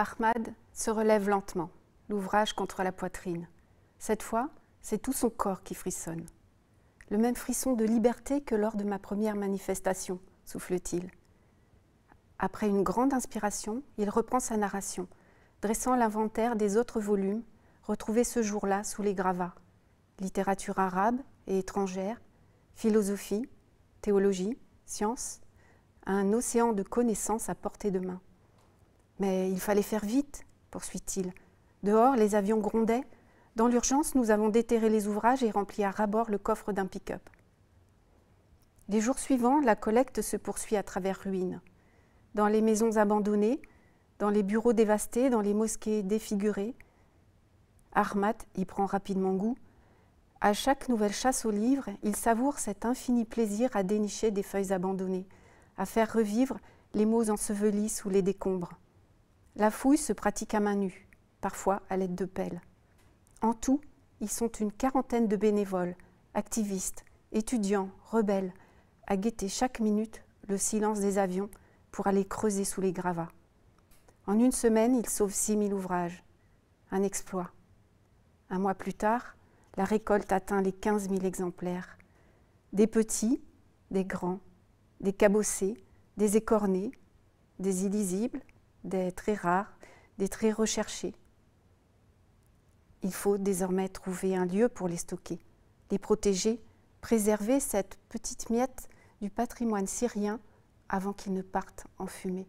Ahmad se relève lentement, l'ouvrage contre la poitrine. Cette fois, c'est tout son corps qui frissonne. Le même frisson de liberté que lors de ma première manifestation, souffle-t-il. Après une grande inspiration, il reprend sa narration, dressant l'inventaire des autres volumes retrouvés ce jour-là sous les gravats. Littérature arabe et étrangère, philosophie, théologie, sciences, un océan de connaissances à portée de main. Mais il fallait faire vite, poursuit-il. Dehors, les avions grondaient. Dans l'urgence, nous avons déterré les ouvrages et rempli à ras-bord le coffre d'un pick-up. Les jours suivants, la collecte se poursuit à travers ruines. Dans les maisons abandonnées, dans les bureaux dévastés, dans les mosquées défigurées, Armat y prend rapidement goût. À chaque nouvelle chasse aux livres, il savoure cet infini plaisir à dénicher des feuilles abandonnées, à faire revivre les mots ensevelis sous les décombres. La fouille se pratique à main nue, parfois à l'aide de pelles. En tout, ils sont une quarantaine de bénévoles, activistes, étudiants, rebelles, à guetter chaque minute le silence des avions pour aller creuser sous les gravats. En une semaine, ils sauvent 6000 ouvrages. Un exploit. Un mois plus tard, la récolte atteint les 15 000 exemplaires. Des petits, des grands, des cabossés, des écornés, des illisibles, des très rares, des très recherchés. Il faut désormais trouver un lieu pour les stocker, les protéger, préserver cette petite miette du patrimoine syrien avant qu'ils ne partent en fumée.